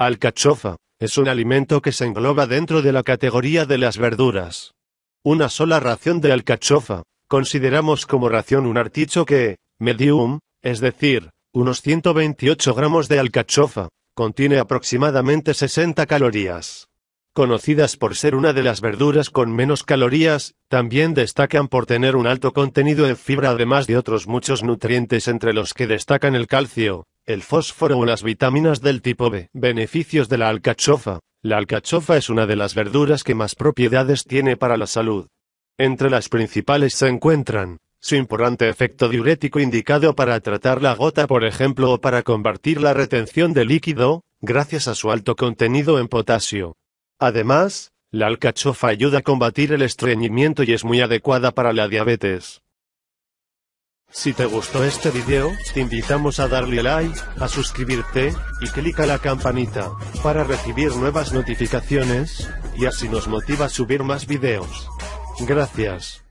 Alcachofa, es un alimento que se engloba dentro de la categoría de las verduras. Una sola ración de alcachofa, consideramos como ración un articho que, medium, es decir, unos 128 gramos de alcachofa, contiene aproximadamente 60 calorías. Conocidas por ser una de las verduras con menos calorías, también destacan por tener un alto contenido en fibra además de otros muchos nutrientes entre los que destacan el calcio, el fósforo o las vitaminas del tipo B. Beneficios de la alcachofa. La alcachofa es una de las verduras que más propiedades tiene para la salud. Entre las principales se encuentran su importante efecto diurético indicado para tratar la gota, por ejemplo, o para combatir la retención de líquido, gracias a su alto contenido en potasio. Además, la alcachofa ayuda a combatir el estreñimiento y es muy adecuada para la diabetes. Si te gustó este video, te invitamos a darle like, a suscribirte, y clic a la campanita, para recibir nuevas notificaciones, y así nos motiva a subir más videos. Gracias.